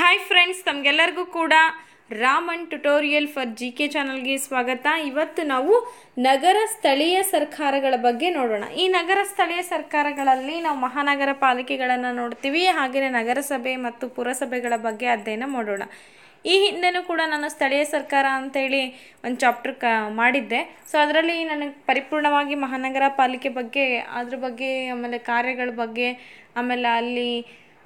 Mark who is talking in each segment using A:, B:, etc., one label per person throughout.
A: hi friends ತಮಗೆಲ್ಲರಿಗೂ ಕೂಡ Raman tutorial for G K ಚಾನಲ್ಗೆ ಸ್ವಾಗತ ಇವತ್ತು ನಾವು ನಗರ ಸ್ಥಳೀಯ ಸರ್ಕಾರಗಳ ಬಗ್ಗೆ ನೋಡೋಣ ಈ ನಗರ ಸ್ಥಳೀಯ ಸರ್ಕಾರಗಳಲ್ಲಿ ನಾವು ಮಹಾನಗರ ಪಾಲಿಕೆಗಳನ್ನು ನೋಡ್ತೀವಿ ಹಾಗೆಯೇ ನಗರಸಭೆ ಮತ್ತು ಪುರಸಭೆಗಳ ಬಗ್ಗೆ ಅಧ್ಯಯನ ಮಾಡೋಣ ಈ ಹಿಂದೆನೂ ಕೂಡ ನಾನು ಸ್ಥಳೀಯ ಸರ್ಕಾರ ಅಂತೇಳಿ ಒಂದು ಚಾಪ್ಟರ್ ಕ ಮಾಡಿದ್ದೆ ಸೊ ಅದರಲ್ಲಿ ನನಗೆ ಪರಿಪೂರ್ಣವಾಗಿ ಮಹಾನಗರ ಪಾಲಿಕೆ ಬಗ್ಗೆ ಅದ್ರ ಬಗ್ಗೆ ಆಮೇಲೆ ಕಾರ್ಯಗಳ ಬಗ್ಗೆ ಆಮೇಲೆ ಅಲ್ಲಿ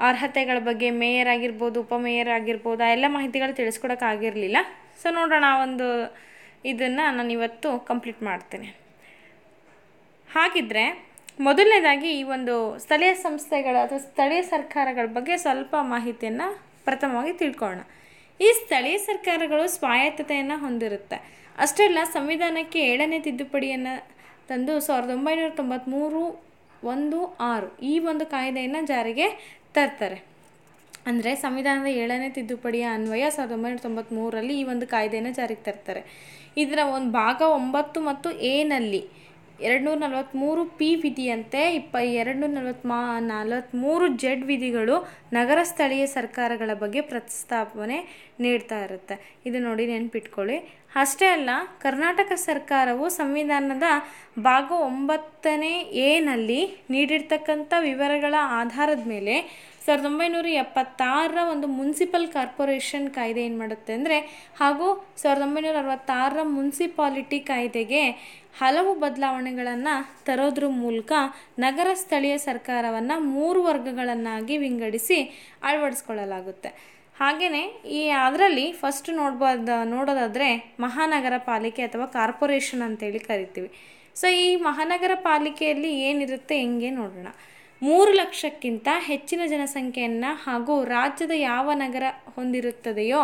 A: ಅರ್ಹತೆಗಳ ಬಗ್ಗೆ ಮೇಯರ್ ಆಗಿರ್ಬೋದು ಉಪಮೇಯರ್ ಆಗಿರ್ಬೋದು ಆ ಎಲ್ಲ ಮಾಹಿತಿಗಳು ತಿಳಿಸ್ಕೊಡೋಕ್ಕಾಗಿರಲಿಲ್ಲ ಸೊ ನೋಡೋಣ ಒಂದು ಇದನ್ನು ನಾನು ಇವತ್ತು ಕಂಪ್ಲೀಟ್ ಮಾಡ್ತೇನೆ ಹಾಗಿದ್ದರೆ ಮೊದಲನೇದಾಗಿ ಈ ಒಂದು ಸ್ಥಳೀಯ ಸಂಸ್ಥೆಗಳ ಅಥವಾ ಸ್ಥಳೀಯ ಸರ್ಕಾರಗಳ ಬಗ್ಗೆ ಸ್ವಲ್ಪ ಮಾಹಿತಿಯನ್ನು ಪ್ರಥಮವಾಗಿ ತಿಳ್ಕೊಳ್ಳೋಣ ಈ ಸ್ಥಳೀಯ ಸರ್ಕಾರಗಳು ಸ್ವಾಯತ್ತತೆಯನ್ನು ಹೊಂದಿರುತ್ತೆ ಅಲ್ಲ ಸಂವಿಧಾನಕ್ಕೆ ಏಳನೇ ತಿದ್ದುಪಡಿಯನ್ನು ತಂದು ಸಾವಿರದ ಒಂಬೈನೂರ ತೊಂಬತ್ತ್ಮೂರು ಒಂದು ಆರು ಈ ಒಂದು ಕಾಯ್ದೆಯನ್ನು ಜಾರಿಗೆ ತರ್ತಾರೆ ಅಂದರೆ ಸಂವಿಧಾನದ ಏಳನೇ ತಿದ್ದುಪಡಿಯ ಅನ್ವಯ ಸಾವಿರದ ಒಂಬೈನೂರ ತೊಂಬತ್ತ್ಮೂರರಲ್ಲಿ ಈ ಒಂದು ಕಾಯ್ದೆಯನ್ನು ಜಾರಿಗೆ ತರ್ತಾರೆ ಇದರ ಒಂದು ಭಾಗ ಒಂಬತ್ತು ಮತ್ತು ಎನಲ್ಲಿ ಎರಡುನೂರ ನಲವತ್ತ್ಮೂರು ಪಿ ವಿಧಿಯಂತೆ ಇಪ್ಪ ಎರಡುನೂರ ನಲವತ್ತು ಮಾ ನಲವತ್ತ್ಮೂರು ಜೆಡ್ ವಿಧಿಗಳು ನಗರ ಸ್ಥಳೀಯ ಸರ್ಕಾರಗಳ ಬಗ್ಗೆ ಪ್ರಸ್ತಾಪನೆ ನೀಡ್ತಾ ಇರುತ್ತೆ ಇದು ನೋಡಿ ನೆನ್ಪಿಟ್ಕೊಳ್ಳಿ ಅಷ್ಟೇ ಅಲ್ಲ ಕರ್ನಾಟಕ ಸರ್ಕಾರವು ಸಂವಿಧಾನದ ಭಾಗ ಒಂಬತ್ತನೇ ಎನಲ್ಲಿ ನೀಡಿರ್ತಕ್ಕಂಥ ವಿವರಗಳ ಆಧಾರದ ಮೇಲೆ ಸಾವಿರದ ಒಂಬೈನೂರ ಎಪ್ಪತ್ತಾರರ ಒಂದು ಮುನ್ಸಿಪಲ್ ಕಾರ್ಪೊರೇಷನ್ ಕಾಯ್ದೆ ಏನು ಮಾಡುತ್ತೆ ಅಂದರೆ ಹಾಗೂ ಸಾವಿರದ ಒಂಬೈನೂರ ಅರವತ್ತಾರರ ಮುನ್ಸಿಪಾಲಿಟಿ ಕಾಯ್ದೆಗೆ ಹಲವು ಬದಲಾವಣೆಗಳನ್ನು ತರೋದ್ರ ಮೂಲಕ ನಗರ ಸ್ಥಳೀಯ ಸರ್ಕಾರವನ್ನು ಮೂರು ವರ್ಗಗಳನ್ನಾಗಿ ವಿಂಗಡಿಸಿ ಅಳವಡಿಸ್ಕೊಳ್ಳಲಾಗುತ್ತೆ ಹಾಗೆಯೇ ಈ ಅದರಲ್ಲಿ ಫಸ್ಟ್ ನೋಡ್ಬೋದು ನೋಡೋದಾದರೆ ಮಹಾನಗರ ಪಾಲಿಕೆ ಅಥವಾ ಕಾರ್ಪೊರೇಷನ್ ಅಂತೇಳಿ ಕರಿತೀವಿ ಸೊ ಈ ಮಹಾನಗರ ಪಾಲಿಕೆಯಲ್ಲಿ ಏನಿರುತ್ತೆ ಹೆಂಗೆ ನೋಡೋಣ ಮೂರು ಲಕ್ಷಕ್ಕಿಂತ ಹೆಚ್ಚಿನ ಜನಸಂಖ್ಯೆಯನ್ನು ಹಾಗೂ ರಾಜ್ಯದ ಯಾವ ನಗರ ಹೊಂದಿರುತ್ತದೆಯೋ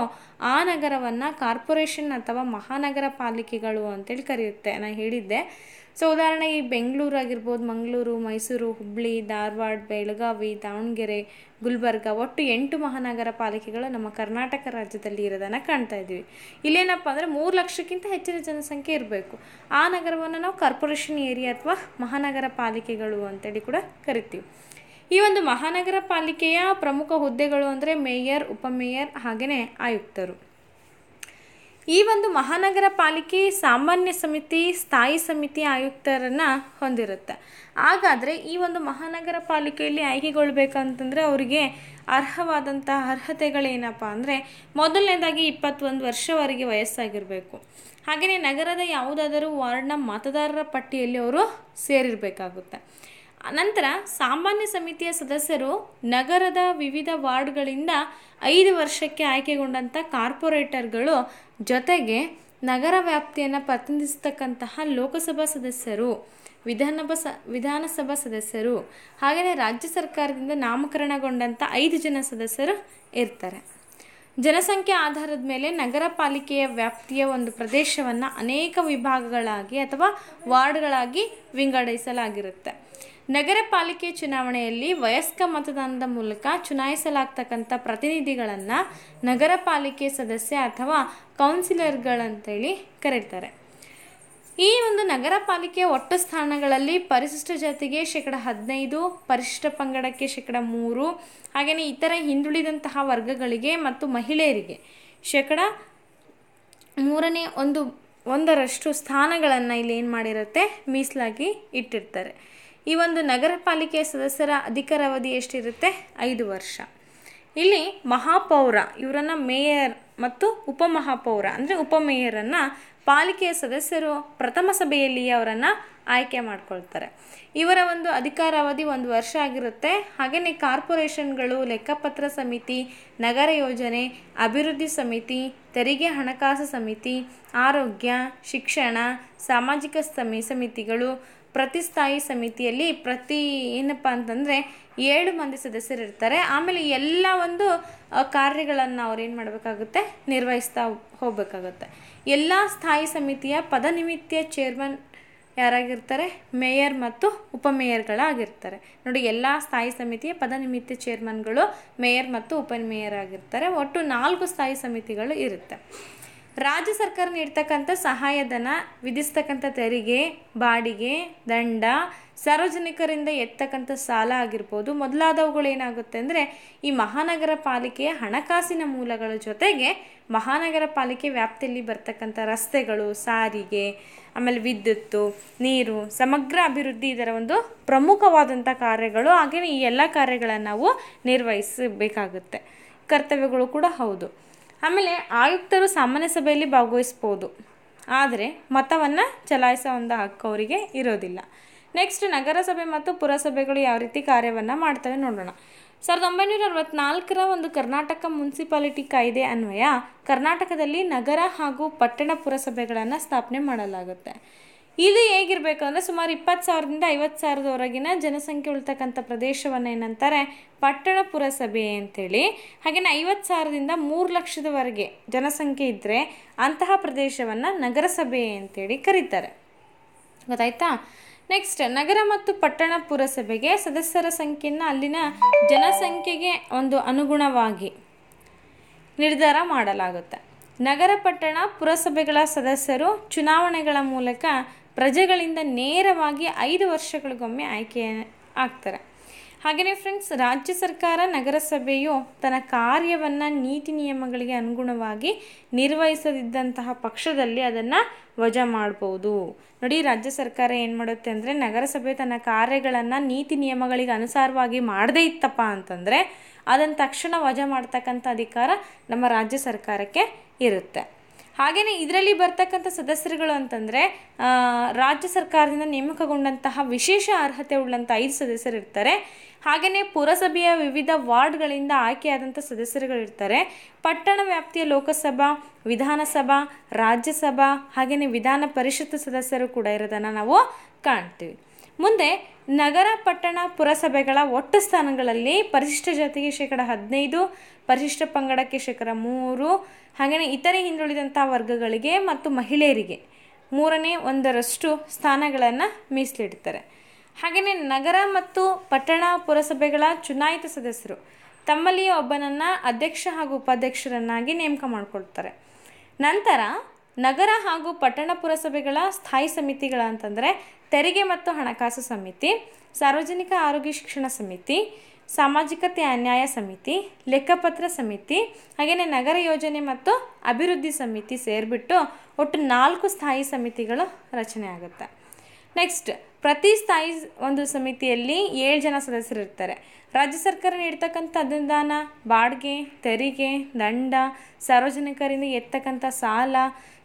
A: ಆ ನಗರವನ್ನು ಕಾರ್ಪೊರೇಷನ್ ಅಥವಾ ಮಹಾನಗರ ಪಾಲಿಕೆಗಳು ಅಂತೇಳಿ ಕರೆಯುತ್ತೆ ನಾನು ಹೇಳಿದ್ದೆ ಸೊ ಉದಾಹರಣೆಗೆ ಈ ಬೆಂಗಳೂರು ಆಗಿರ್ಬೋದು ಮಂಗಳೂರು ಮೈಸೂರು ಹುಬ್ಬಳ್ಳಿ ಧಾರವಾಡ ಬೆಳಗಾವಿ ದಾವಣಗೆರೆ ಗುಲ್ಬರ್ಗ ಒಟ್ಟು ಎಂಟು ಮಹಾನಗರ ಪಾಲಿಕೆಗಳು ನಮ್ಮ ಕರ್ನಾಟಕ ರಾಜ್ಯದಲ್ಲಿ ಇರೋದನ್ನು ಕಾಣ್ತಾ ಇದ್ದೀವಿ ಇಲ್ಲೇನಪ್ಪ ಅಂದರೆ ಮೂರು ಲಕ್ಷಕ್ಕಿಂತ ಹೆಚ್ಚಿನ ಜನಸಂಖ್ಯೆ ಇರಬೇಕು ಆ ನಗರವನ್ನು ನಾವು ಕಾರ್ಪೊರೇಷನ್ ಏರಿಯಾ ಅಥವಾ ಮಹಾನಗರ ಪಾಲಿಕೆಗಳು ಅಂತೇಳಿ ಕೂಡ ಕರಿತೀವಿ ಈ ಒಂದು ಮಹಾನಗರ ಪಾಲಿಕೆಯ ಪ್ರಮುಖ ಹುದ್ದೆಗಳು ಅಂದರೆ ಮೇಯರ್ ಉಪಮೇಯರ್ ಹಾಗೆಯೇ ಆಯುಕ್ತರು ಈ ಒಂದು ಮಹಾನಗರ ಪಾಲಿಕೆ ಸಾಮಾನ್ಯ ಸಮಿತಿ ಸ್ಥಾಯಿ ಸಮಿತಿ ಆಯುಕ್ತರನ್ನು ಹೊಂದಿರುತ್ತೆ ಹಾಗಾದರೆ ಈ ಒಂದು ಮಹಾನಗರ ಪಾಲಿಕೆಯಲ್ಲಿ ಆಯ್ಕೆಗೊಳ್ಬೇಕಂತಂದರೆ ಅವರಿಗೆ ಅರ್ಹವಾದಂಥ ಅರ್ಹತೆಗಳೇನಪ್ಪ ಅಂದರೆ ಮೊದಲನೇದಾಗಿ ಇಪ್ಪತ್ತೊಂದು ವರ್ಷವರೆಗೆ ವಯಸ್ಸಾಗಿರಬೇಕು ಹಾಗೆಯೇ ನಗರದ ಯಾವುದಾದರೂ ವಾರ್ಡ್ನ ಮತದಾರರ ಪಟ್ಟಿಯಲ್ಲಿ ಅವರು ಸೇರಿರಬೇಕಾಗುತ್ತೆ ನಂತರ ಸಾಮಾನ್ಯ ಸಮಿತಿಯ ಸದಸ್ಯರು ನಗರದ ವಿವಿಧ ವಾರ್ಡ್ಗಳಿಂದ ಐದು ವರ್ಷಕ್ಕೆ ಆಯ್ಕೆಗೊಂಡಂಥ ಕಾರ್ಪೊರೇಟರ್ಗಳು ಜೊತೆಗೆ ನಗರ ವ್ಯಾಪ್ತಿಯನ್ನು ಪ್ರತಿನಿಧಿಸತಕ್ಕಂತಹ ಲೋಕಸಭಾ ಸದಸ್ಯರು ವಿಧಾನಭ ಸ ವಿಧಾನಸಭಾ ಸದಸ್ಯರು ಹಾಗೆಯೇ ರಾಜ್ಯ ಸರ್ಕಾರದಿಂದ ನಾಮಕರಣಗೊಂಡಂಥ ಐದು ಜನ ಸದಸ್ಯರು ಇರ್ತಾರೆ ಜನಸಂಖ್ಯೆ ಆಧಾರದ ಮೇಲೆ ನಗರ ಪಾಲಿಕೆಯ ವ್ಯಾಪ್ತಿಯ ಒಂದು ಪ್ರದೇಶವನ್ನು ಅನೇಕ ವಿಭಾಗಗಳಾಗಿ ಅಥವಾ ವಾರ್ಡ್ಗಳಾಗಿ ವಿಂಗಡಿಸಲಾಗಿರುತ್ತೆ ನಗರ ಪಾಲಿಕೆ ಚುನಾವಣೆಯಲ್ಲಿ ವಯಸ್ಕ ಮತದಾನದ ಮೂಲಕ ಚುನಾಯಿಸಲಾಗ್ತಕ್ಕಂಥ ಪ್ರತಿನಿಧಿಗಳನ್ನು ನಗರ ಪಾಲಿಕೆ ಸದಸ್ಯ ಅಥವಾ ಕೌನ್ಸಿಲರ್ಗಳಂತೇಳಿ ಕರೀತಾರೆ ಈ ಒಂದು ನಗರ ಪಾಲಿಕೆ ಒಟ್ಟು ಸ್ಥಾನಗಳಲ್ಲಿ ಪರಿಶಿಷ್ಟ ಜಾತಿಗೆ ಶೇಕಡ ಹದಿನೈದು ಪರಿಶಿಷ್ಟ ಪಂಗಡಕ್ಕೆ ಶೇಕಡ ಮೂರು ಹಾಗೆಯೇ ಇತರ ಹಿಂದುಳಿದಂತಹ ವರ್ಗಗಳಿಗೆ ಮತ್ತು ಮಹಿಳೆಯರಿಗೆ ಶೇಕಡ ಮೂರನೇ ಒಂದು ಒಂದರಷ್ಟು ಸ್ಥಾನಗಳನ್ನು ಇಲ್ಲಿ ಏನು ಮಾಡಿರುತ್ತೆ ಮೀಸಲಾಗಿ ಇಟ್ಟಿರ್ತಾರೆ ಈ ಒಂದು ನಗರ ಪಾಲಿಕೆಯ ಸದಸ್ಯರ ಅಧಿಕಾರ ಅವಧಿ ಎಷ್ಟಿರುತ್ತೆ ಐದು ವರ್ಷ ಇಲ್ಲಿ ಮಹಾಪೌರ ಇವರನ್ನು ಮೇಯರ್ ಮತ್ತು ಉಪಮಹಾಪೌರ ಅಂದರೆ ಉಪಮೇಯರನ್ನು ಪಾಲಿಕೆಯ ಸದಸ್ಯರು ಪ್ರಥಮ ಸಭೆಯಲ್ಲಿ ಅವರನ್ನು ಆಯ್ಕೆ ಮಾಡ್ಕೊಳ್ತಾರೆ ಇವರ ಒಂದು ಅಧಿಕಾರ ಅವಧಿ ಒಂದು ವರ್ಷ ಆಗಿರುತ್ತೆ ಹಾಗೆಯೇ ಕಾರ್ಪೊರೇಷನ್ಗಳು ಲೆಕ್ಕಪತ್ರ ಸಮಿತಿ ನಗರ ಯೋಜನೆ ಅಭಿವೃದ್ಧಿ ಸಮಿತಿ ತೆರಿಗೆ ಹಣಕಾಸು ಸಮಿತಿ ಆರೋಗ್ಯ ಶಿಕ್ಷಣ ಸಾಮಾಜಿಕ ಸಮಿ ಸಮಿತಿಗಳು ಪ್ರತಿ ಸ್ಥಾಯಿ ಸಮಿತಿಯಲ್ಲಿ ಪ್ರತಿ ಏನಪ್ಪ ಅಂತಂದರೆ ಏಳು ಮಂದಿ ಸದಸ್ಯರು ಇರ್ತಾರೆ ಆಮೇಲೆ ಎಲ್ಲ ಒಂದು ಕಾರ್ಯಗಳನ್ನು ಅವ್ರು ಏನು ಮಾಡಬೇಕಾಗುತ್ತೆ ನಿರ್ವಹಿಸ್ತಾ ಹೋಗಬೇಕಾಗುತ್ತೆ ಎಲ್ಲ ಸ್ಥಾಯಿ ಸಮಿತಿಯ ಪದನಿಮಿತ್ಯ ಚೇರ್ಮನ್ ಯಾರಾಗಿರ್ತಾರೆ ಮೇಯರ್ ಮತ್ತು ಉಪಮೇಯರ್ಗಳಾಗಿರ್ತಾರೆ ನೋಡಿ ಎಲ್ಲ ಸ್ಥಾಯಿ ಸಮಿತಿಯ ಪದನಿಮಿತ್ಯ ಚೇರ್ಮನ್ಗಳು ಮೇಯರ್ ಮತ್ತು ಉಪಮೇಯರ್ ಆಗಿರ್ತಾರೆ ಒಟ್ಟು ನಾಲ್ಕು ಸ್ಥಾಯಿ ಸಮಿತಿಗಳು ಇರುತ್ತೆ ರಾಜ್ಯ ಸರ್ಕಾರ ನೀಡ್ತಕ್ಕಂಥ ಸಹಾಯಧನ ವಿಧಿಸ್ತಕ್ಕಂಥ ತೆರಿಗೆ ಬಾಡಿಗೆ ದಂಡ ಸಾರ್ವಜನಿಕರಿಂದ ಎತ್ತಕ್ಕಂಥ ಸಾಲ ಆಗಿರ್ಬೋದು ಮೊದಲಾದವುಗಳೇನಾಗುತ್ತೆ ಅಂದರೆ ಈ ಮಹಾನಗರ ಪಾಲಿಕೆಯ ಹಣಕಾಸಿನ ಮೂಲಗಳ ಜೊತೆಗೆ ಮಹಾನಗರ ಪಾಲಿಕೆ ವ್ಯಾಪ್ತಿಯಲ್ಲಿ ಬರ್ತಕ್ಕಂಥ ರಸ್ತೆಗಳು ಸಾರಿಗೆ ಆಮೇಲೆ ವಿದ್ಯುತ್ತು ನೀರು ಸಮಗ್ರ ಅಭಿವೃದ್ಧಿ ಇದರ ಒಂದು ಪ್ರಮುಖವಾದಂಥ ಕಾರ್ಯಗಳು ಹಾಗೆಯೇ ಈ ಎಲ್ಲ ಕಾರ್ಯಗಳನ್ನು ನಾವು ನಿರ್ವಹಿಸಬೇಕಾಗುತ್ತೆ ಕರ್ತವ್ಯಗಳು ಕೂಡ ಹೌದು ಆಮೇಲೆ ಆಯುಕ್ತರು ಸಾಮಾನ್ಯ ಸಭೆಯಲ್ಲಿ ಭಾಗವಹಿಸ್ಬೋದು ಆದರೆ ಮತವನ್ನು ಚಲಾಯಿಸೋ ಒಂದು ಹಕ್ಕು ಅವರಿಗೆ ಇರೋದಿಲ್ಲ ನೆಕ್ಸ್ಟ್ ನಗರಸಭೆ ಮತ್ತು ಪುರಸಭೆಗಳು ಯಾವ ರೀತಿ ಕಾರ್ಯವನ್ನು ಮಾಡ್ತವೆ ನೋಡೋಣ ಸಾವಿರದ ಒಂಬೈನೂರ ಅರವತ್ನಾಲ್ಕರ ಒಂದು ಕರ್ನಾಟಕ ಮುನ್ಸಿಪಾಲಿಟಿ ಕಾಯ್ದೆ ಅನ್ವಯ ಕರ್ನಾಟಕದಲ್ಲಿ ನಗರ ಹಾಗೂ ಪಟ್ಟಣ ಪುರಸಭೆಗಳನ್ನು ಸ್ಥಾಪನೆ ಮಾಡಲಾಗುತ್ತೆ ಇದು ಹೇಗಿರಬೇಕು ಅಂದರೆ ಸುಮಾರು ಇಪ್ಪತ್ತು ಸಾವಿರದಿಂದ ಐವತ್ತು ಸಾವಿರದವರೆಗಿನ ಜನಸಂಖ್ಯೆ ಉಳ್ತಕ್ಕಂಥ ಪ್ರದೇಶವನ್ನು ಏನಂತಾರೆ ಪಟ್ಟಣ ಪುರಸಭೆ ಅಂತೇಳಿ ಹಾಗೆಯೇ ಐವತ್ತು ಸಾವಿರದಿಂದ ಮೂರು ಲಕ್ಷದವರೆಗೆ ಜನಸಂಖ್ಯೆ ಇದ್ದರೆ ಅಂತಹ ಪ್ರದೇಶವನ್ನು ನಗರಸಭೆ ಅಂತೇಳಿ ಕರೀತಾರೆ ಗೊತ್ತಾಯ್ತಾ ನೆಕ್ಸ್ಟ್ ನಗರ ಮತ್ತು ಪಟ್ಟಣ ಪುರಸಭೆಗೆ ಸದಸ್ಯರ ಸಂಖ್ಯೆಯನ್ನು ಅಲ್ಲಿನ ಜನಸಂಖ್ಯೆಗೆ ಒಂದು ಅನುಗುಣವಾಗಿ ನಿರ್ಧಾರ ಮಾಡಲಾಗುತ್ತೆ ನಗರ ಪಟ್ಟಣ ಪುರಸಭೆಗಳ ಸದಸ್ಯರು ಚುನಾವಣೆಗಳ ಮೂಲಕ ಪ್ರಜೆಗಳಿಂದ ನೇರವಾಗಿ ಐದು ವರ್ಷಗಳಿಗೊಮ್ಮೆ ಆಯ್ಕೆ ಆಗ್ತಾರೆ ಹಾಗೆಯೇ ಫ್ರೆಂಡ್ಸ್ ರಾಜ್ಯ ಸರ್ಕಾರ ನಗರಸಭೆಯು ತನ್ನ ಕಾರ್ಯವನ್ನು ನೀತಿ ನಿಯಮಗಳಿಗೆ ಅನುಗುಣವಾಗಿ ನಿರ್ವಹಿಸದಿದ್ದಂತಹ ಪಕ್ಷದಲ್ಲಿ ಅದನ್ನು ವಜಾ ಮಾಡ್ಬೋದು ನೋಡಿ ರಾಜ್ಯ ಸರ್ಕಾರ ಏನು ಮಾಡುತ್ತೆ ಅಂದರೆ ನಗರಸಭೆ ತನ್ನ ಕಾರ್ಯಗಳನ್ನು ನೀತಿ ನಿಯಮಗಳಿಗೆ ಅನುಸಾರವಾಗಿ ಮಾಡದೇ ಇತ್ತಪ್ಪ ಅಂತಂದರೆ ಅದನ್ನು ತಕ್ಷಣ ವಜಾ ಮಾಡ್ತಕ್ಕಂಥ ಅಧಿಕಾರ ನಮ್ಮ ರಾಜ್ಯ ಸರ್ಕಾರಕ್ಕೆ ಇರುತ್ತೆ ಹಾಗೆಯೇ ಇದರಲ್ಲಿ ಬರ್ತಕ್ಕಂಥ ಸದಸ್ಯರುಗಳು ಅಂತಂದರೆ ರಾಜ್ಯ ಸರ್ಕಾರದಿಂದ ನೇಮಕಗೊಂಡಂತಹ ವಿಶೇಷ ಅರ್ಹತೆ ಉಳ್ಳಂಥ ಐದು ಸದಸ್ಯರು ಇರ್ತಾರೆ ಹಾಗೆಯೇ ಪುರಸಭೆಯ ವಿವಿಧ ವಾರ್ಡ್ಗಳಿಂದ ಆಯ್ಕೆಯಾದಂಥ ಸದಸ್ಯರುಗಳಿರ್ತಾರೆ ಪಟ್ಟಣ ವ್ಯಾಪ್ತಿಯ ಲೋಕಸಭಾ ವಿಧಾನಸಭಾ ರಾಜ್ಯಸಭಾ ಹಾಗೆಯೇ ವಿಧಾನ ಪರಿಷತ್ ಸದಸ್ಯರು ಕೂಡ ಇರೋದನ್ನು ನಾವು ಕಾಣ್ತೀವಿ ಮುಂದೆ ನಗರ ಪಟ್ಟಣ ಪುರಸಭೆಗಳ ಒಟ್ಟು ಸ್ಥಾನಗಳಲ್ಲಿ ಪರಿಶಿಷ್ಟ ಜಾತಿಗೆ ಶೇಕಡ ಹದಿನೈದು ಪರಿಶಿಷ್ಟ ಪಂಗಡಕ್ಕೆ ಶೇಕಡ ಮೂರು ಹಾಗೆಯೇ ಇತರೆ ಹಿಂದುಳಿದಂಥ ವರ್ಗಗಳಿಗೆ ಮತ್ತು ಮಹಿಳೆಯರಿಗೆ ಮೂರನೇ ಒಂದರಷ್ಟು ಸ್ಥಾನಗಳನ್ನು ಮೀಸಲಿಡ್ತಾರೆ ಹಾಗೆಯೇ ನಗರ ಮತ್ತು ಪಟ್ಟಣ ಪುರಸಭೆಗಳ ಚುನಾಯಿತ ಸದಸ್ಯರು ತಮ್ಮಲ್ಲಿಯೇ ಒಬ್ಬನನ್ನು ಅಧ್ಯಕ್ಷ ಹಾಗೂ ಉಪಾಧ್ಯಕ್ಷರನ್ನಾಗಿ ನೇಮಕ ಮಾಡಿಕೊಳ್ತಾರೆ ನಂತರ ನಗರ ಹಾಗೂ ಪಟ್ಟಣ ಪುರಸಭೆಗಳ ಸ್ಥಾಯಿ ಸಮಿತಿಗಳ ಅಂತಂದರೆ ತೆರಿಗೆ ಮತ್ತು ಹಣಕಾಸು ಸಮಿತಿ ಸಾರ್ವಜನಿಕ ಆರೋಗ್ಯ ಶಿಕ್ಷಣ ಸಮಿತಿ ಸಾಮಾಜಿಕ ಅನ್ಯಾಯ ಸಮಿತಿ ಲೆಕ್ಕಪತ್ರ ಸಮಿತಿ ಹಾಗೆಯೇ ನಗರ ಯೋಜನೆ ಮತ್ತು ಅಭಿವೃದ್ಧಿ ಸಮಿತಿ ಸೇರಿಬಿಟ್ಟು ಒಟ್ಟು ನಾಲ್ಕು ಸ್ಥಾಯಿ ಸಮಿತಿಗಳು ರಚನೆ ಆಗುತ್ತೆ ನೆಕ್ಸ್ಟ್ ಪ್ರತಿ ಸ್ಥಾಯಿ ಒಂದು ಸಮಿತಿಯಲ್ಲಿ ಏಳು ಜನ ಸದಸ್ಯರು ಇರ್ತಾರೆ ರಾಜ್ಯ ಸರ್ಕಾರ ನೀಡ್ತಕ್ಕಂಥ ಅನುದಾನ ಬಾಡಿಗೆ ತೆರಿಗೆ ದಂಡ ಸಾರ್ವಜನಿಕರಿಂದ ಎತ್ತಕ್ಕಂಥ ಸಾಲ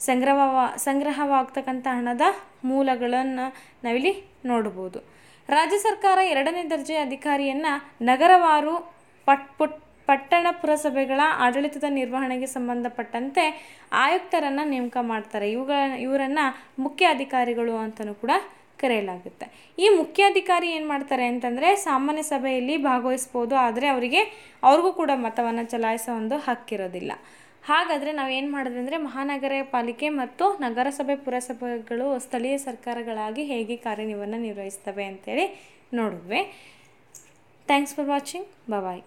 A: ಸಂಗ್ರಹವ ಸಂಗ್ರಹವಾಗ್ತಕ್ಕಂಥ ಹಣದ ಮೂಲಗಳನ್ನು ನಾವಿಲ್ಲಿ ನೋಡ್ಬೋದು ರಾಜ್ಯ ಸರ್ಕಾರ ಎರಡನೇ ದರ್ಜೆ ಅಧಿಕಾರಿಯನ್ನು ನಗರವಾರು ಪಟ್ ಪುಟ್ ಪಟ್ಟಣ ಪುರಸಭೆಗಳ ಆಡಳಿತದ ನಿರ್ವಹಣೆಗೆ ಸಂಬಂಧಪಟ್ಟಂತೆ ಆಯುಕ್ತರನ್ನು ನೇಮಕ ಮಾಡ್ತಾರೆ ಇವುಗಳ ಇವರನ್ನು ಮುಖ್ಯ ಅಧಿಕಾರಿಗಳು ಅಂತಲೂ ಕೂಡ ಕರೆಯಲಾಗುತ್ತೆ ಈ ಮುಖ್ಯಾಧಿಕಾರಿ ಏನು ಮಾಡ್ತಾರೆ ಅಂತಂದರೆ ಸಾಮಾನ್ಯ ಸಭೆಯಲ್ಲಿ ಭಾಗವಹಿಸ್ಬೋದು ಆದರೆ ಅವರಿಗೆ ಅವ್ರಿಗೂ ಕೂಡ ಮತವನ್ನು ಚಲಾಯಿಸೋ ಒಂದು ಹಕ್ಕಿರೋದಿಲ್ಲ ಹಾಗಾದರೆ ನಾವು ಏನು ಮಾಡಿದೆ ಅಂದರೆ ಮಹಾನಗರ ಪಾಲಿಕೆ ಮತ್ತು ನಗರಸಭೆ ಪುರಸಭೆಗಳು ಸ್ಥಳೀಯ ಸರ್ಕಾರಗಳಾಗಿ ಹೇಗೆ ಕಾರ್ಯನಿರ್ವಹಣೆ ನಿರ್ವಹಿಸ್ತವೆ ಅಂತೇಳಿ ನೋಡಿದ್ವಿ ಥ್ಯಾಂಕ್ಸ್ ಫಾರ್ ವಾಚಿಂಗ್ ಬಾಯ್